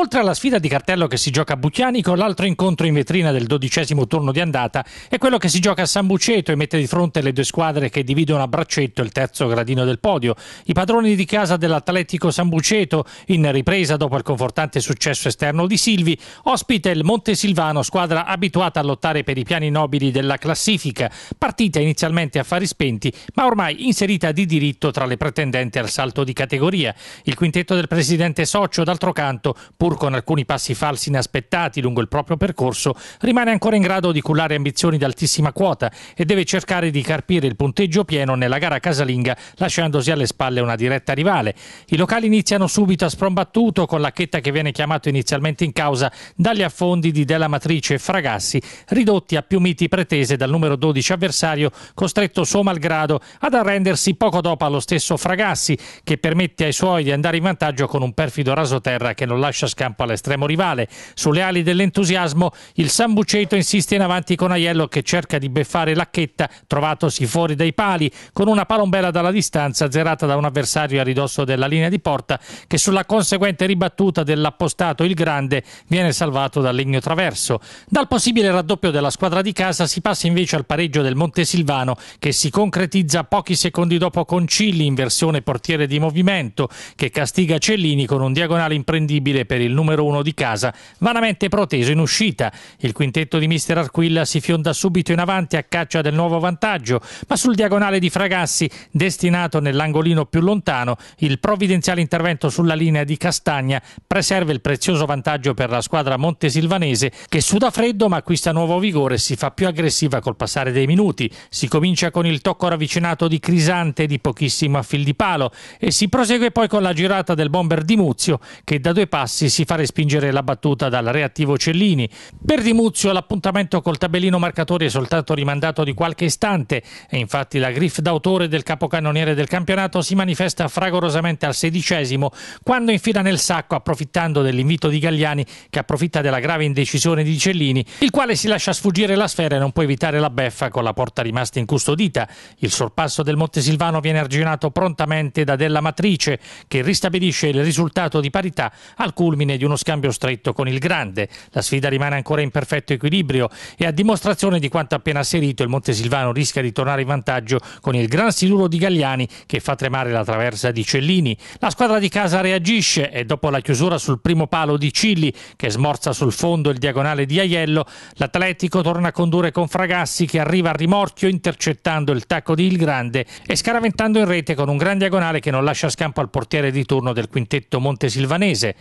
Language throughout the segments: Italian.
Oltre alla sfida di cartello che si gioca a Bucchianico, l'altro incontro in vetrina del dodicesimo turno di andata è quello che si gioca a San Buceto e mette di fronte le due squadre che dividono a braccetto il terzo gradino del podio. I padroni di casa dell'Atletico San Buceto, in ripresa dopo il confortante successo esterno di Silvi, ospita il Montesilvano, squadra abituata a lottare per i piani nobili della classifica, partita inizialmente a fari spenti, ma ormai inserita di diritto tra le pretendenti al salto di categoria. Il quintetto del presidente socio, d'altro canto, pur pur con alcuni passi falsi inaspettati lungo il proprio percorso, rimane ancora in grado di cullare ambizioni di altissima quota e deve cercare di carpire il punteggio pieno nella gara casalinga lasciandosi alle spalle una diretta rivale. I locali iniziano subito a sprombattuto con l'acchetta che viene chiamato inizialmente in causa dagli affondi di Della Matrice e Fragassi, ridotti a più miti pretese dal numero 12 avversario, costretto suo malgrado ad arrendersi poco dopo allo stesso Fragassi, che permette ai suoi di andare in vantaggio con un perfido rasoterra che non lascia scappare scampo all'estremo rivale. Sulle ali dell'entusiasmo il Sambuceto insiste in avanti con Aiello che cerca di beffare Lacchetta trovatosi fuori dai pali con una palombella dalla distanza zerata da un avversario a ridosso della linea di porta che sulla conseguente ribattuta dell'appostato il Grande viene salvato dal legno traverso. Dal possibile raddoppio della squadra di casa si passa invece al pareggio del Montesilvano che si concretizza pochi secondi dopo con Cilli in versione portiere di movimento che castiga Cellini con un diagonale imprendibile per il il numero uno di casa, vanamente proteso in uscita. Il quintetto di mister Arquilla si fionda subito in avanti a caccia del nuovo vantaggio, ma sul diagonale di Fragassi, destinato nell'angolino più lontano, il provvidenziale intervento sulla linea di Castagna preserva il prezioso vantaggio per la squadra montesilvanese che suda freddo ma acquista nuovo vigore e si fa più aggressiva col passare dei minuti. Si comincia con il tocco ravvicinato di Crisante di pochissimo a fil di palo e si prosegue poi con la girata del bomber di Muzio che da due passi si si fa respingere la battuta dal reattivo Cellini. Per Di Muzio l'appuntamento col tabellino marcatori è soltanto rimandato di qualche istante e infatti la griff d'autore del capocannoniere del campionato si manifesta fragorosamente al sedicesimo quando infila nel sacco approfittando dell'invito di Gagliani che approfitta della grave indecisione di Cellini, il quale si lascia sfuggire la sfera e non può evitare la beffa con la porta rimasta incustodita. Il sorpasso del Montesilvano viene arginato prontamente da Della Matrice che ristabilisce il risultato di parità al culmine culmine di uno scambio stretto con il Grande. La sfida rimane ancora in perfetto equilibrio e a dimostrazione di quanto appena asserito il Montesilvano rischia di tornare in vantaggio con il gran siluro di Gagliani che fa tremare la traversa di Cellini. La squadra di casa reagisce e dopo la chiusura sul primo palo di Cilli che smorza sul fondo il diagonale di Aiello, l'Atletico torna a condurre con Fragassi che arriva a rimorchio intercettando il tacco di Il Grande e scaraventando in rete con un gran diagonale che non lascia scampo al portiere di turno del quintetto montesilvanese.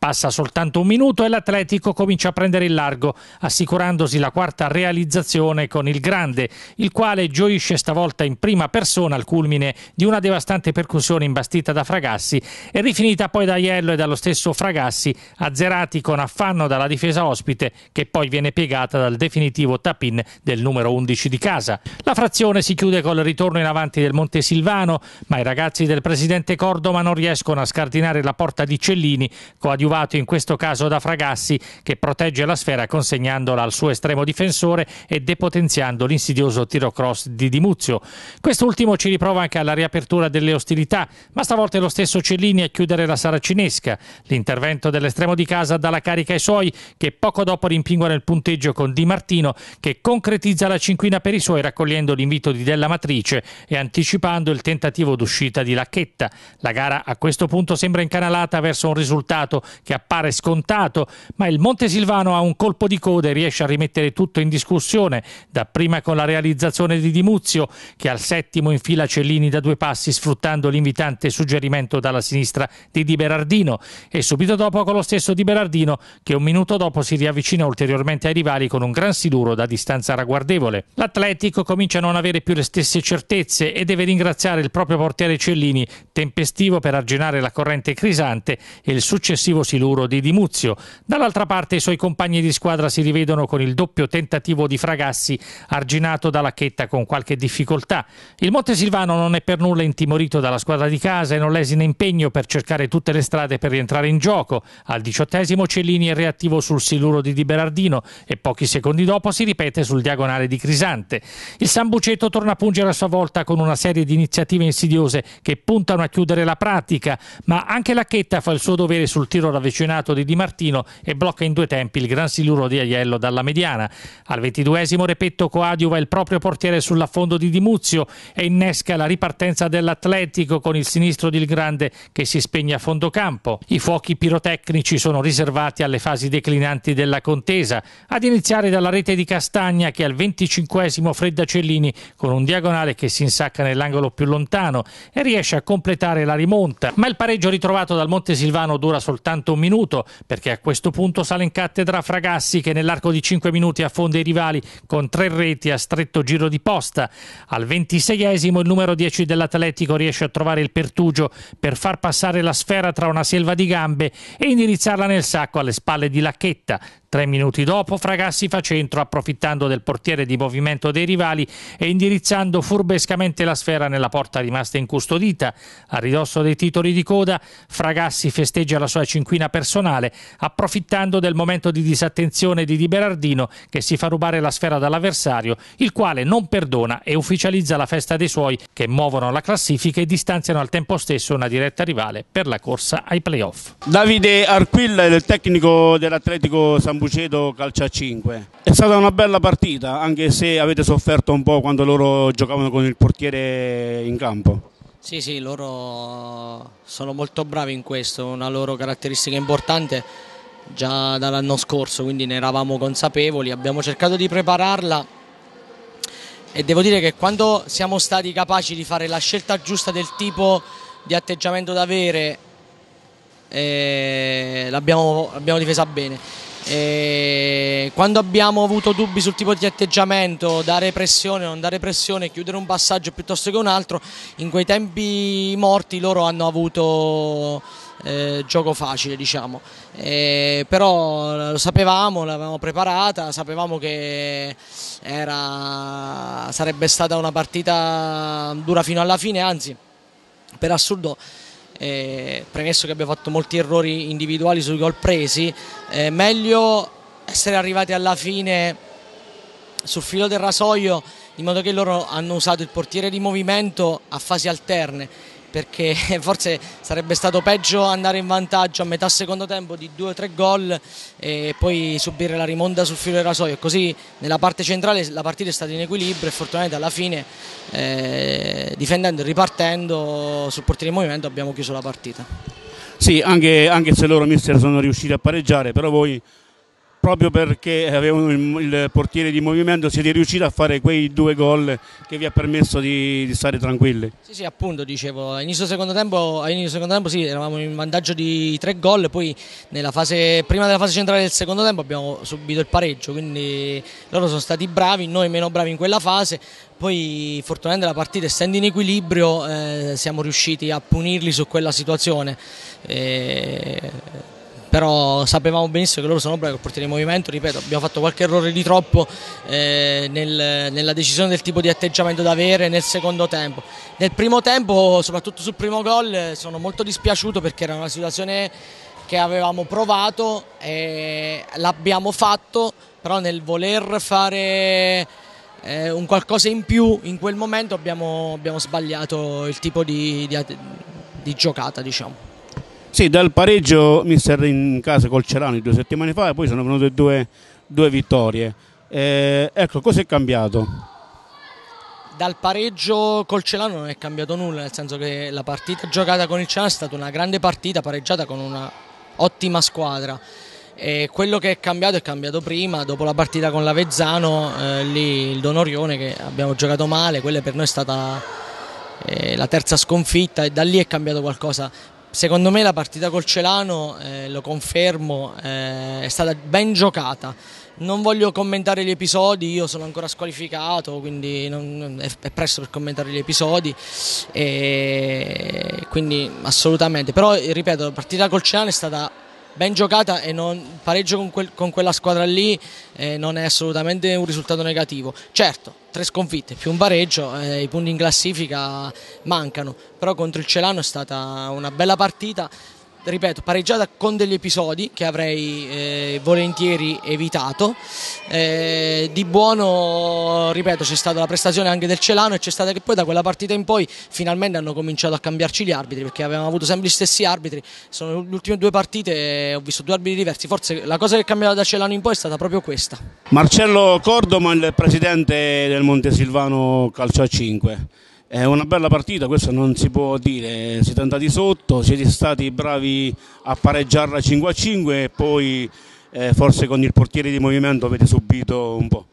Passa soltanto un minuto e l'Atletico comincia a prendere il largo, assicurandosi la quarta realizzazione con il Grande, il quale gioisce stavolta in prima persona al culmine di una devastante percussione imbastita da Fragassi e rifinita poi da Iello e dallo stesso Fragassi, azzerati con affanno dalla difesa ospite che poi viene piegata dal definitivo tapin del numero 11 di casa. La frazione si chiude col ritorno in avanti del Montesilvano, ma i ragazzi del presidente Cordoma non riescono a scardinare la porta di Cellini, coadiuvata coadiuvato in questo caso da Fragassi che protegge la sfera consegnandola al suo estremo difensore e depotenziando l'insidioso tiro cross di Dimuzio. Quest'ultimo ci riprova anche alla riapertura delle ostilità, ma stavolta è lo stesso Cellini a chiudere la saracinesca. L'intervento dell'estremo di casa dà la carica ai suoi che poco dopo rimpinguano il punteggio con Di Martino che concretizza la cinquina per i suoi raccogliendo l'invito di Della Matrice e anticipando il tentativo d'uscita di Lacchetta. La gara a questo punto sembra incanalata verso un risultato che appare scontato, ma il Montesilvano ha un colpo di code riesce a rimettere tutto in discussione, dapprima con la realizzazione di Dimuzio, che al settimo infila Cellini da due passi sfruttando l'invitante suggerimento dalla sinistra di Di Berardino e subito dopo con lo stesso Di Berardino che un minuto dopo si riavvicina ulteriormente ai rivali con un gran siluro da distanza ragguardevole. L'Atletico comincia a non avere più le stesse certezze e deve ringraziare il proprio portiere Cellini, tempestivo per arginare la corrente crisante e il successivo siluro di Dimuzio. Dall'altra parte i suoi compagni di squadra si rivedono con il doppio tentativo di Fragassi arginato da Lacchetta con qualche difficoltà. Il Montesilvano non è per nulla intimorito dalla squadra di casa e non lesina impegno per cercare tutte le strade per rientrare in gioco. Al diciottesimo Cellini è reattivo sul siluro di Di Berardino e pochi secondi dopo si ripete sul diagonale di Crisante. Il Sambuceto torna a pungere a sua volta con una serie di iniziative insidiose che puntano a chiudere la pratica, ma anche Lacchetta fa il suo dovere sul tiro da l'avvicinato di Di Martino e blocca in due tempi il gran siluro di Aiello dalla mediana. Al ventiduesimo Repetto coadiuva il proprio portiere sull'affondo di Di Muzio e innesca la ripartenza dell'Atletico con il sinistro del Grande che si spegne a fondo campo. I fuochi pirotecnici sono riservati alle fasi declinanti della contesa, ad iniziare dalla rete di Castagna che al venticinquesimo fredda Cellini con un diagonale che si insacca nell'angolo più lontano e riesce a completare la rimonta. Ma il pareggio ritrovato dal Monte Silvano dura soltanto mancato un minuto, perché a questo punto sale in cattedra Fragassi che nell'arco di 5 minuti affonda i rivali con tre reti a stretto giro di posta. Al 26esimo il numero 10 dell'Atletico riesce a trovare il pertugio per far passare la sfera tra una selva di gambe e indirizzarla nel sacco alle spalle di Lacchetta. Tre minuti dopo Fragassi fa centro approfittando del portiere di movimento dei rivali e indirizzando furbescamente la sfera nella porta rimasta incustodita. A ridosso dei titoli di coda Fragassi festeggia la sua cinquina personale approfittando del momento di disattenzione di Di Berardino che si fa rubare la sfera dall'avversario il quale non perdona e ufficializza la festa dei suoi che muovono la classifica e distanziano al tempo stesso una diretta rivale per la corsa ai playoff. Davide Arquilla, il tecnico dell'Atletico San Buceto calcia 5. È stata una bella partita, anche se avete sofferto un po' quando loro giocavano con il portiere in campo. Sì, sì, loro sono molto bravi in questo, una loro caratteristica importante già dall'anno scorso, quindi ne eravamo consapevoli, abbiamo cercato di prepararla e devo dire che quando siamo stati capaci di fare la scelta giusta del tipo di atteggiamento da avere, eh, l'abbiamo difesa bene. E eh, quando abbiamo avuto dubbi sul tipo di atteggiamento, dare pressione o non dare pressione, chiudere un passaggio piuttosto che un altro, in quei tempi morti loro hanno avuto eh, gioco facile diciamo eh, però lo sapevamo l'avevamo preparata sapevamo che era, sarebbe stata una partita dura fino alla fine anzi per assurdo eh, premesso che abbia fatto molti errori individuali sui gol presi, eh, meglio essere arrivati alla fine sul filo del rasoio in modo che loro hanno usato il portiere di movimento a fasi alterne perché forse sarebbe stato peggio andare in vantaggio a metà secondo tempo di 2-3 gol e poi subire la rimonda sul filo del rasoio. Così nella parte centrale la partita è stata in equilibrio e fortunatamente alla fine eh, difendendo e ripartendo sul portiere in movimento abbiamo chiuso la partita. Sì, anche, anche se loro mister sono riusciti a pareggiare, però voi proprio perché avevano il portiere di movimento siete riusciti a fare quei due gol che vi ha permesso di, di stare tranquilli? Sì, sì, appunto dicevo, all'inizio del secondo tempo, all'inizio secondo tempo sì, eravamo in vantaggio di tre gol, poi fase, prima della fase centrale del secondo tempo abbiamo subito il pareggio, quindi loro sono stati bravi, noi meno bravi in quella fase, poi fortunatamente la partita essendo in equilibrio eh, siamo riusciti a punirli su quella situazione. Eh, però sapevamo benissimo che loro sono bravi col portiere in movimento, ripeto abbiamo fatto qualche errore di troppo eh, nel, nella decisione del tipo di atteggiamento da avere nel secondo tempo. Nel primo tempo, soprattutto sul primo gol, eh, sono molto dispiaciuto perché era una situazione che avevamo provato e l'abbiamo fatto, però nel voler fare eh, un qualcosa in più in quel momento abbiamo, abbiamo sbagliato il tipo di, di, di giocata diciamo. Sì, dal pareggio mister in casa col Cerani due settimane fa e poi sono venute due, due vittorie. Eh, ecco, cosa è cambiato? Dal pareggio col Celano non è cambiato nulla, nel senso che la partita giocata con il Celano è stata una grande partita pareggiata con un'ottima squadra. E quello che è cambiato è cambiato prima, dopo la partita con l'Avezzano, eh, lì il Don Orione che abbiamo giocato male, quella per noi è stata eh, la terza sconfitta e da lì è cambiato qualcosa. Secondo me la partita col Celano, eh, lo confermo, eh, è stata ben giocata. Non voglio commentare gli episodi, io sono ancora squalificato, quindi non, è, presto per commentare gli episodi, e quindi assolutamente. Però ripeto, la partita col Celano è stata ben giocata e non, pareggio con, quel, con, quella squadra lì eh, non è assolutamente un risultato negativo. Certo, tre sconfitte più un pareggio, eh, i punti in classifica mancano, però contro il Celano è stata una bella partita, ripeto, pareggiata con degli episodi che avrei eh, volentieri evitato. Eh, di buono, ripeto, c'è stata la prestazione anche del Celano e c'è stata che poi da quella partita in poi finalmente hanno cominciato a cambiarci gli arbitri perché avevamo avuto sempre gli stessi arbitri. Sono le ultime due partite, ho visto due arbitri diversi. Forse la cosa che è cambiata da Celano in poi è stata proprio questa. Marcello Cordoma, il presidente del Montesilvano Calcio a 5. È una bella partita, questo non si può dire, siete andati sotto, siete stati bravi a pareggiarla 5 a 5 e poi eh, forse con il portiere di movimento avete subito un po'.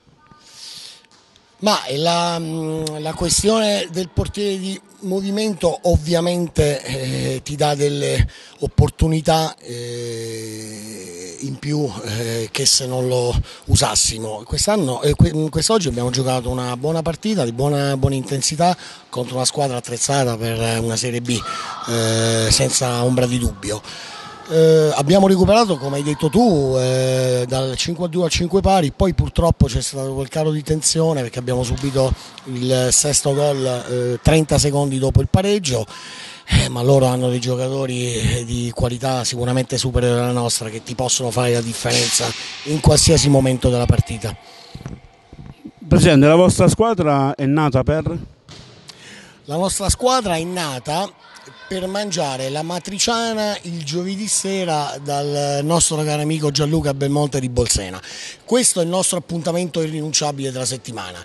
Ma la, mm, la, questione del portiere di movimento ovviamente eh, ti dà delle opportunità eh, in più eh, che se non lo usassimo. Quest'anno, eh, mm, quest'oggi abbiamo giocato una buona partita di buona, buona, intensità contro una squadra attrezzata per una Serie B, eh, senza ombra di dubbio. Eh, abbiamo recuperato, come hai detto tu, eh, dal 5-2 a al 5 pari, poi purtroppo c'è stato quel calo di tensione perché abbiamo subito il sesto gol eh, 30 secondi dopo il pareggio. Eh, ma loro hanno dei giocatori eh, di qualità sicuramente superiore alla nostra che ti possono fare la differenza in qualsiasi momento della partita. Presidente, la vostra squadra è nata per? La nostra squadra è nata per mangiare la matriciana il giovedì sera dal nostro caro amico Gianluca Belmonte di Bolsena. Questo è il nostro appuntamento irrinunciabile della settimana.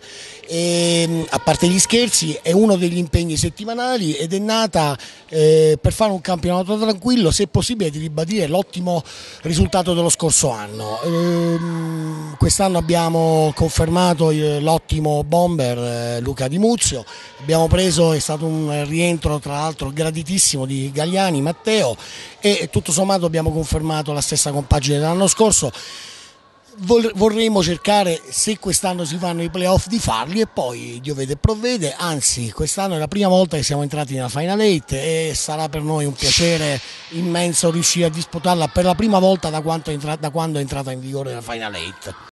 E, ehm, a parte gli scherzi, è uno degli impegni settimanali ed è nata eh, per fare un campionato tranquillo, se possibile di ribadire l'ottimo risultato dello scorso anno. Ehm, quest'anno abbiamo confermato eh, l'ottimo bomber eh, Luca Di Muzio, abbiamo preso, è stato un rientro tra l'altro graditissimo tantissimo di Gagliani, Matteo e tutto sommato abbiamo confermato la stessa compagine dell'anno scorso vorremmo cercare se quest'anno si fanno i playoff di farli e poi Dio vede e provvede anzi quest'anno è la prima volta che siamo entrati nella Final 8 e sarà per noi un piacere immenso riuscire a disputarla per la prima volta da, è da quando è entrata in vigore la Final 8